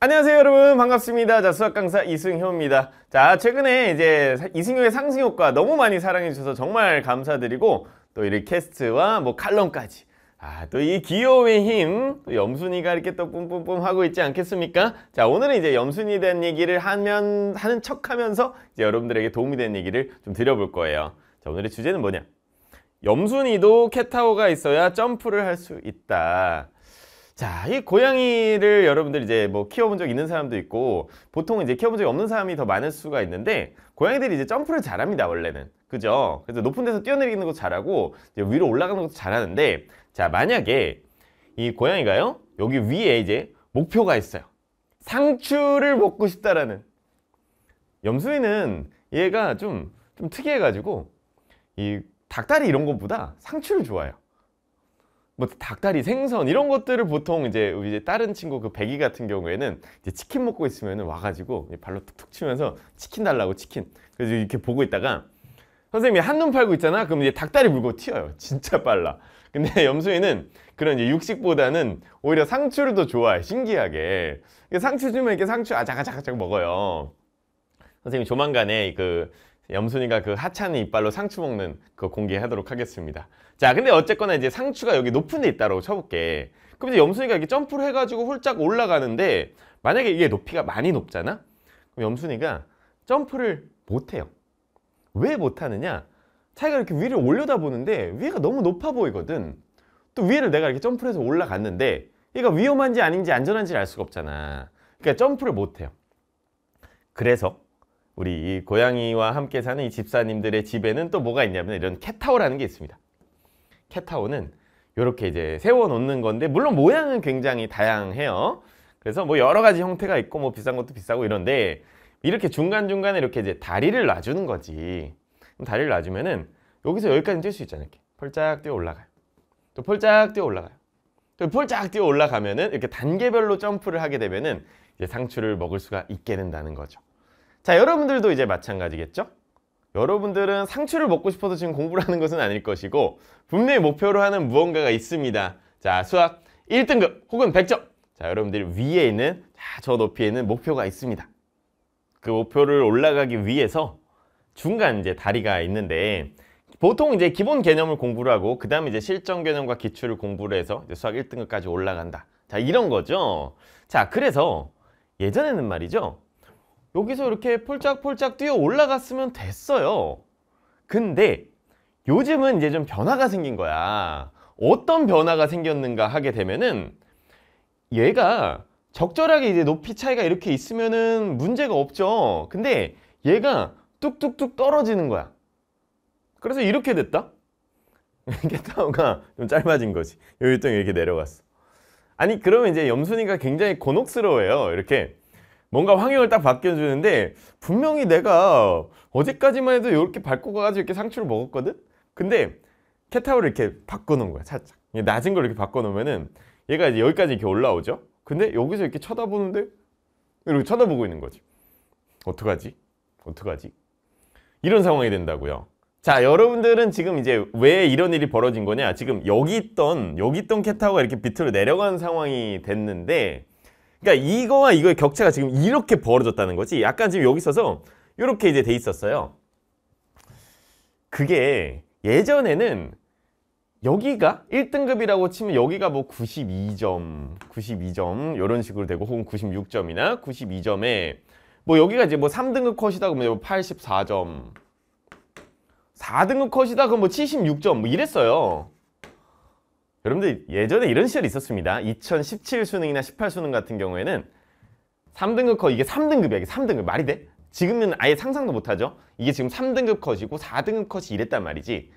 안녕하세요 여러분 반갑습니다 자 수학 강사 이승효입니다 자 최근에 이제 이승효의 상승 효과 너무 많이 사랑해 주셔서 정말 감사드리고 또 이렇게 캐스트와 뭐 칼럼까지 아 또 이 귀여움의 힘또 염순이가 이렇게 또 뿜뿜뿜 하고 있지 않겠습니까 자 오늘은 이제 염순이된 얘기를 하면 하는 척 하면서 이제 여러분들에게 도움이 된 얘기를 좀 드려볼 거예요 자 오늘의 주제는 뭐냐 염순이도 캣타워가 있어야 점프를 할 수 있다 자, 이 고양이를 여러분들 이제 뭐 키워본 적 있는 사람도 있고 보통 이제 키워본 적이 없는 사람이 더 많을 수가 있는데 고양이들이 이제 점프를 잘합니다 원래는 그죠? 그래서 높은 데서 뛰어내리는 것도 잘하고 이제 위로 올라가는 것도 잘하는데 자 만약에 이 고양이가요 여기 위에 이제 목표가 있어요 상추를 먹고 싶다라는 염소이는 얘가 좀 좀 특이해가지고 이 닭다리 이런 것보다 상추를 좋아해요 뭐 닭다리 생선 이런 것들을 보통 이제 이제 다른 친구 그 백이 같은 경우에는 이제 치킨 먹고 있으면 와가지고 발로 툭툭 치면서 치킨 달라고 치킨 그래서 이렇게 보고 있다가 선생님이 한눈 팔고 있잖아 그럼 이제 닭다리 물고 튀어요 진짜 빨라 근데 염소이는 그런 이제 육식보다는 오히려 상추를 더 좋아해 신기하게 상추 주면 이렇게 상추 아작아작아작 먹어요 선생님 조만간에 그 염순이가 그 하찮은 이빨로 상추 먹는 그 공개하도록 하겠습니다. 자, 근데 어쨌거나 이제 상추가 여기 높은 데 있다고 쳐볼게. 그럼 이제 염순이가 이렇게 점프를 해가지고 홀짝 올라가는데 만약에 이게 높이가 많이 높잖아? 그럼 염순이가 점프를 못해요. 왜 못하느냐? 자기가 이렇게 위를 올려다 보는데 위가 너무 높아 보이거든. 또 위를 내가 이렇게 점프를 해서 올라갔는데 얘가 위험한지 아닌지 안전한지알 수가 없잖아. 그러니까 점프를 못해요. 그래서 우리 고양이와 함께 사는 이 집사님들의 집에는 또 뭐가 있냐면 이런 캣타워라는 게 있습니다. 캣타워는 이렇게 이제 세워놓는 건데 물론 모양은 굉장히 다양해요. 그래서 뭐 여러 가지 형태가 있고 뭐 비싼 것도 비싸고 이런데 이렇게 중간중간에 이렇게 이제 다리를 놔주는 거지. 다리를 놔주면은 여기서 여기까지 뛸 수 있잖아요. 이렇게 펄짝 뛰어 올라가요. 또 펄짝 뛰어 올라가요. 또 펄짝 뛰어 올라가면은 이렇게 단계별로 점프를 하게 되면은 이제 상추를 먹을 수가 있게 된다는 거죠. 자 여러분들도 이제 마찬가지겠죠? 여러분들은 상추를 먹고 싶어서 지금 공부를 하는 것은 아닐 것이고 분명히 목표로 하는 무언가가 있습니다. 자 수학 1등급 혹은 100점 자 여러분들 위에 있는 자, 저 높이에는 목표가 있습니다. 그 목표를 올라가기 위해서 중간 이제 다리가 있는데 보통 이제 기본 개념을 공부를 하고 그 다음에 이제 실전 개념과 기출을 공부를 해서 이제 수학 1등급까지 올라간다. 자 이런 거죠. 자 그래서 예전에는 말이죠. 여기서 이렇게 폴짝폴짝 뛰어 올라갔으면 됐어요 근데 요즘은 이제 좀 변화가 생긴 거야 어떤 변화가 생겼는가 하게 되면은 얘가 적절하게 이제 높이 차이가 이렇게 있으면은 문제가 없죠 근데 얘가 뚝뚝뚝 떨어지는 거야 그래서 이렇게 됐다 이 캣타워가 좀 짧아진 거지 요일동 이렇게 내려갔어 아니 그러면 이제 염순이가 굉장히 곤혹스러워요 이렇게 뭔가 환경을 딱 바뀌어주는데 분명히 내가 어제까지만 해도 이렇게 밟고 가가지고 이렇게 상추를 먹었거든? 근데 캣타워를 이렇게 바꿔놓은 거야 살짝 낮은 걸 이렇게 바꿔놓으면은 얘가 이제 여기까지 이렇게 올라오죠? 근데 여기서 이렇게 쳐다보는데 이렇게 쳐다보고 있는 거지 어떡하지? 어떡하지? 이런 상황이 된다고요 자 여러분들은 지금 이제 왜 이런 일이 벌어진 거냐 지금 여기 있던 여기 있던 캣타워가 이렇게 밑으로 내려가는 상황이 됐는데 그러니까 이거와 이거의 격차가 지금 이렇게 벌어졌다는 거지. 약간 지금 여기 있어서 이렇게 이제 돼 있었어요. 그게 예전에는 여기가 1등급이라고 치면 여기가 뭐 92점, 92점 이런 식으로 되고 혹은 96점이나 92점에 뭐 여기가 이제 뭐 3등급 컷이다 그러면 84점 뭐 4등급 컷이다 그럼 뭐 76점 뭐 이랬어요. 여러분들 예전에 이런 시절이 있었습니다. 2017 수능이나 18 수능 같은 경우에는 3등급 컷 이게 3등급이야. 이게 3등급 말이 돼? 지금은 아예 상상도 못하죠. 이게 지금 3등급 컷이고 4등급 컷이 이랬단 말이지.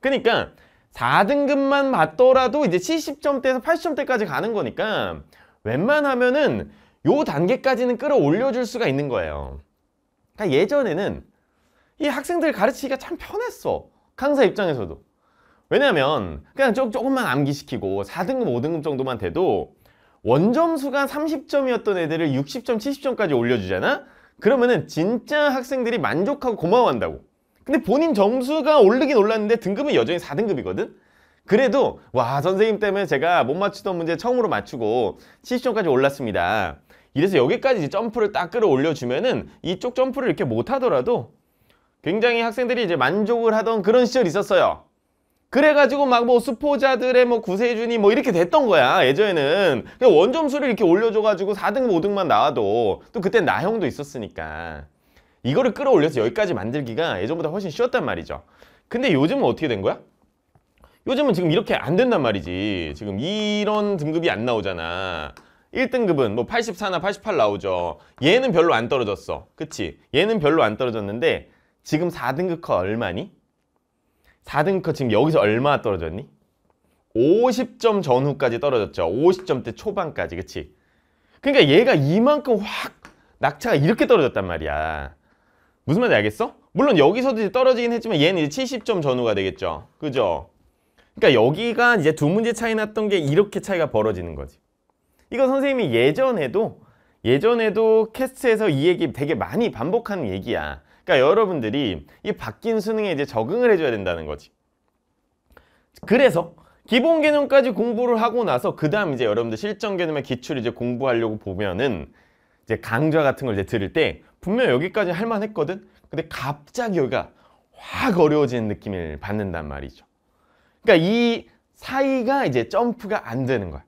그러니까 4등급만 받더라도 이제 70점대에서 80점대까지 가는 거니까 웬만하면은 요 단계까지는 끌어올려줄 수가 있는 거예요. 그러니까 예전에는 이 학생들 가르치기가 참 편했어. 강사 입장에서도. 왜냐면 그냥 조, 조금만 암기시키고 4등급, 5등급 정도만 돼도 원점수가 30점이었던 애들을 60점, 70점까지 올려주잖아? 그러면은 진짜 학생들이 만족하고 고마워한다고 근데 본인 점수가 오르긴 올랐는데 등급은 여전히 4등급이거든? 그래도 와 선생님 때문에 제가 못 맞추던 문제 처음으로 맞추고 70점까지 올랐습니다 이래서 여기까지 점프를 딱 끌어올려주면은 이쪽 점프를 이렇게 못하더라도 굉장히 학생들이 이제 만족을 하던 그런 시절이 있었어요 그래가지고 막 뭐 수포자들의 뭐 구세준이 뭐 이렇게 됐던 거야 예전에는 원점수를 이렇게 올려줘가지고 4등 5등만 나와도 또 그때 나형도 있었으니까 이거를 끌어올려서 여기까지 만들기가 예전보다 훨씬 쉬웠단 말이죠 근데 요즘은 어떻게 된 거야? 요즘은 지금 이렇게 안 된단 말이지 지금 이런 등급이 안 나오잖아 1등급은 뭐 84나 88 나오죠 얘는 별로 안 떨어졌어 그치 얘는 별로 안 떨어졌는데 지금 4등급 커 얼마니? 4등컷 지금 여기서 얼마 떨어졌니? 50점 전후까지 떨어졌죠. 50점대 초반까지, 그치? 그러니까 얘가 이만큼 확 낙차가 이렇게 떨어졌단 말이야. 무슨 말인지 알겠어? 물론 여기서도 떨어지긴 했지만 얘는 이제 70점 전후가 되겠죠. 그죠? 그러니까 여기가 이제 두 문제 차이 났던 게 이렇게 차이가 벌어지는 거지. 이거 선생님이 예전에도 예전에도 캐스트에서 이 얘기 되게 많이 반복하는 얘기야. 그러니까 여러분들이 이 바뀐 수능에 이제 적응을 해줘야 된다는 거지. 그래서 기본 개념까지 공부를 하고 나서 그 다음 이제 여러분들 실전 개념의 기출 이제 공부하려고 보면은 이제 강좌 같은 걸 이제 들을 때 분명 여기까지 할 만했거든? 근데 갑자기 여기가 확 어려워지는 느낌을 받는단 말이죠. 그러니까 이 사이가 이제 점프가 안 되는 거야.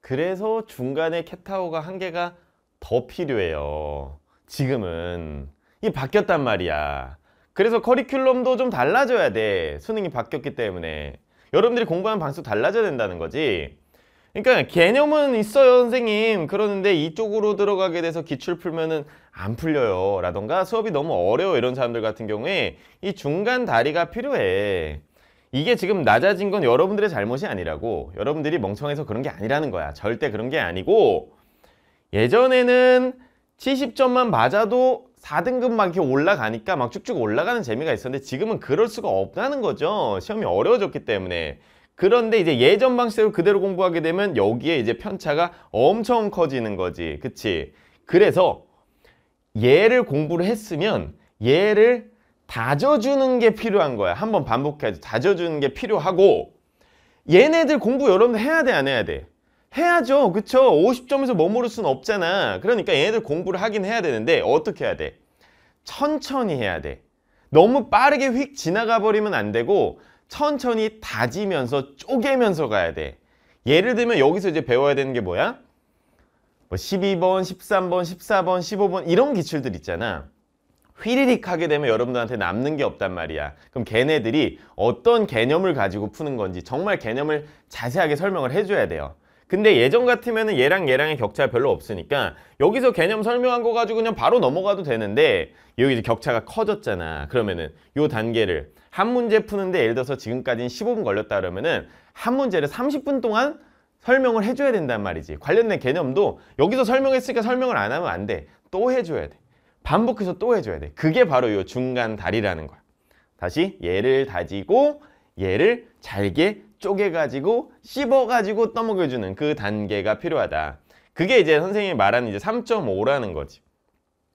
그래서 중간에 캣타워가 한 개가 더 필요해요. 지금은. 이 바뀌었단 말이야 그래서 커리큘럼도 좀 달라져야 돼 수능이 바뀌었기 때문에 여러분들이 공부하는 방식 도 달라져야 된다는 거지 그러니까 개념은 있어요 선생님 그러는데 이쪽으로 들어가게 돼서 기출 풀면은 안 풀려요 라던가 수업이 너무 어려워 이런 사람들 같은 경우에 이 중간 다리가 필요해 이게 지금 낮아진 건 여러분들의 잘못이 아니라고 여러분들이 멍청해서 그런 게 아니라는 거야 절대 그런 게 아니고 예전에는 70점만 맞아도 4등급 막 이렇게 올라가니까 막 쭉쭉 올라가는 재미가 있었는데 지금은 그럴 수가 없다는 거죠. 시험이 어려워졌기 때문에. 그런데 이제 예전 방식으로 그대로 공부하게 되면 여기에 이제 편차가 엄청 커지는 거지. 그치? 그래서 얘를 공부를 했으면 얘를 다져주는 게 필요한 거야. 한번 반복해야지. 다져주는 게 필요하고 얘네들 공부 여러분 해야 돼, 안 해야 돼? 해야죠 그쵸 50점에서 머무를 순 없잖아 그러니까 얘네들 공부를 하긴 해야 되는데 어떻게 해야 돼 천천히 해야 돼 너무 빠르게 휙 지나가 버리면 안 되고 천천히 다지면서 쪼개면서 가야 돼 예를 들면 여기서 이제 배워야 되는 게 뭐야 뭐 12번 13번 14번 15번 이런 기출들 있잖아 휘리릭 하게 되면 여러분들한테 남는 게 없단 말이야. 그럼 걔네들이 어떤 개념을 가지고 푸는 건지 정말 개념을 자세하게 설명을 해줘야 돼요. 근데 예전 같으면은 얘랑 얘랑의 격차가 별로 없으니까 여기서 개념 설명한 거 가지고 그냥 바로 넘어가도 되는데 여기 이제 격차가 커졌잖아. 그러면은 요 단계를 한 문제 푸는데 예를 들어서 지금까지는 15분 걸렸다 그러면은 한 문제를 30분 동안 설명을 해줘야 된단 말이지. 관련된 개념도 여기서 설명했으니까 설명을 안 하면 안 돼. 또 해줘야 돼. 반복해서 또 해줘야 돼. 그게 바로 요 중간 다리라는 거야. 다시 얘를 다지고 얘를 잘게 쪼개가지고 씹어가지고 떠먹여주는 그 단계가 필요하다. 그게 이제 선생님이 말하는 이제 3.5라는 거지.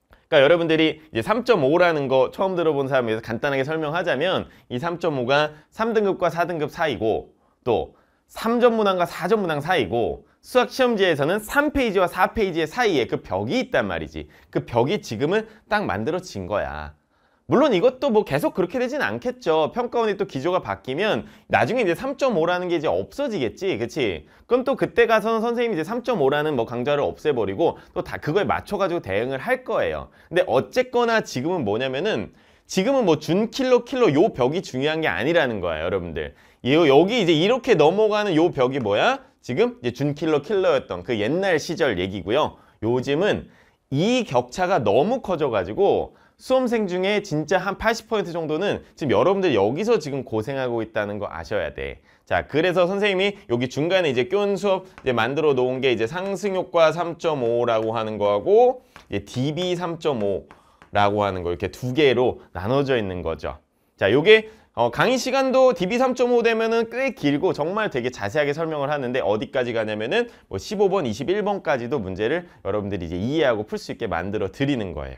그러니까 여러분들이 이제 3.5라는 거 처음 들어본 사람에 대서 간단하게 설명하자면 이 3.5가 3등급과 4등급 사이고 또 3점 문항과 4점 문항 사이고 수학 시험지에서는 3페이지와 4페이지의 사이에 그 벽이 있단 말이지. 그 벽이 지금은 딱 만들어진 거야. 물론 이것도 뭐 계속 그렇게 되진 않겠죠. 평가원이 또 기조가 바뀌면 나중에 이제 3.5라는 게 이제 없어지겠지. 그치? 그럼 또 그때 가서는 선생님이 이제 3.5라는 뭐 강좌를 없애버리고 또 다그걸 맞춰가지고 대응을 할 거예요. 근데 어쨌거나 지금은 뭐냐면은 지금은 뭐준 킬로 킬로 요 벽이 중요한 게 아니라는 거야 여러분들 요, 여기 이제 이렇게 넘어가는 요 벽이 뭐야? 지금 이제 준 킬로 킬러였던 그 옛날 시절 얘기고요 요즘은 이 격차가 너무 커져가지고 수험생 중에 진짜 한 80% 정도는 지금 여러분들 여기서 지금 고생하고 있다는 거 아셔야 돼. 자, 그래서 선생님이 여기 중간에 이제 끼운 수업 이제 만들어 놓은 게 이제 상승효과 3.5라고 하는 거하고 이제 DB 3.5라고 하는 거 이렇게 두 개로 나눠져 있는 거죠. 자, 요게 어, 강의 시간도 DB 3.5 되면은 꽤 길고 정말 되게 자세하게 설명을 하는데 어디까지 가냐면은 뭐 15번, 21번까지도 문제를 여러분들이 이제 이해하고 풀 수 있게 만들어 드리는 거예요.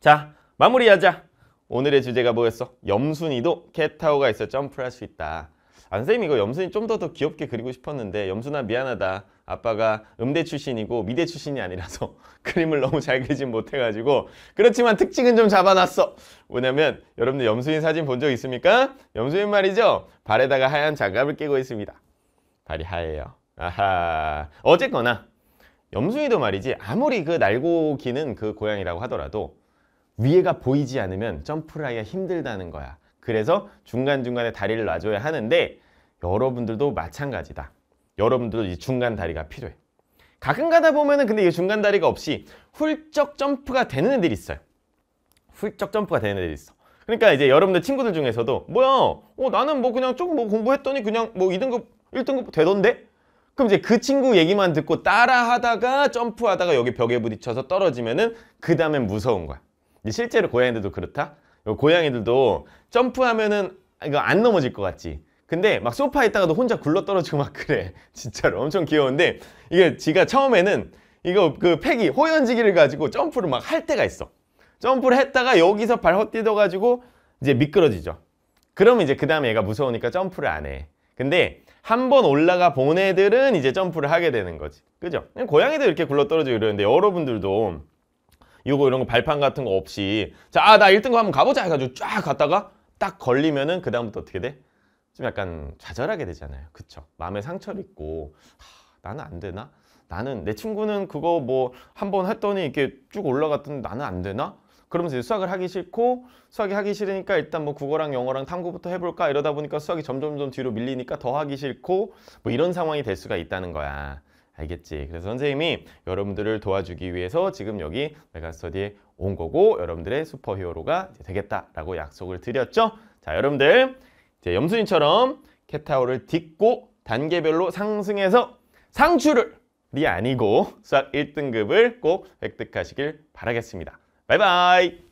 자, 마무리하자. 오늘의 주제가 뭐였어? 염순이도 캣타워가 있어 점프를 할 수 있다. 안님 이거 염순이 좀 더 더 귀엽게 그리고 싶었는데 염순아 미안하다. 아빠가 음대 출신이고 미대 출신이 아니라서 그림을 너무 잘 그리진 못해가지고 그렇지만 특징은 좀 잡아놨어. 왜냐면 여러분들 염순이 사진 본 적 있습니까? 염순이 말이죠. 발에다가 하얀 장갑을 끼고 있습니다. 발이 하얘요. 아하. 어쨌거나 염순이도 말이지 아무리 그 날고 기는 그 고양이라고 하더라도 위에가 보이지 않으면 점프를 하기가 힘들다는 거야. 그래서 중간중간에 다리를 놔줘야 하는데 여러분들도 마찬가지다. 여러분들도 이 중간 다리가 필요해. 가끔 가다 보면은 근데 이 중간 다리가 없이 훌쩍 점프가 되는 애들이 있어요. 훌쩍 점프가 되는 애들이 있어. 그러니까 이제 여러분들 친구들 중에서도 뭐야 어 나는 뭐 그냥 조금 뭐 공부했더니 그냥 뭐 2등급 1등급 되던데 그럼 이제 그 친구 얘기만 듣고 따라하다가 점프하다가 여기 벽에 부딪혀서 떨어지면은 그 다음엔 무서운 거야 실제로 고양이들도 그렇다? 고양이들도 점프하면은 이거 안 넘어질 것 같지? 근데 막 소파에 있다가도 혼자 굴러 떨어지고 막 그래. 진짜로 엄청 귀여운데 이게 지가 처음에는 이거 그 팩이 호연지기를 가지고 점프를 막 할 때가 있어. 점프를 했다가 여기서 발 헛디뎌 가지고 이제 미끄러지죠. 그러면 이제 그 다음에 얘가 무서우니까 점프를 안 해. 근데 한 번 올라가 본 애들은 이제 점프를 하게 되는 거지. 그죠? 고양이도 이렇게 굴러 떨어지고 이러는데 여러분들도 이거 이런 거 발판 같은 거 없이 자, 아, 나 1등급 한번 가보자 해가지고 쫙 갔다가 딱 걸리면은 그다음부터 어떻게 돼? 좀 약간 좌절하게 되잖아요. 그쵸? 마음에 상처를 입고 하, 나는 안 되나? 나는 내 친구는 그거 뭐한번 했더니 이렇게 쭉 올라갔더니 나는 안 되나? 그러면서 수학을 하기 싫고 수학이 하기 싫으니까 일단 뭐 국어랑 영어랑 탐구부터 해볼까 이러다 보니까 수학이 점점점 뒤로 밀리니까 더 하기 싫고 뭐 이런 상황이 될 수가 있다는 거야. 알겠지? 그래서 선생님이 여러분들을 도와주기 위해서 지금 여기 메가스터디에 온 거고 여러분들의 슈퍼히어로가 되겠다라고 약속을 드렸죠? 자, 여러분들 이제 염순이처럼 캣타워를 딛고 단계별로 상승해서 상추를이 아니고 수학 1등급을 꼭 획득하시길 바라겠습니다. 바이바이!